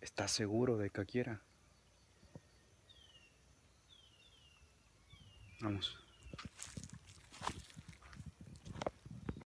¿Estás seguro de que quiera? Vamos.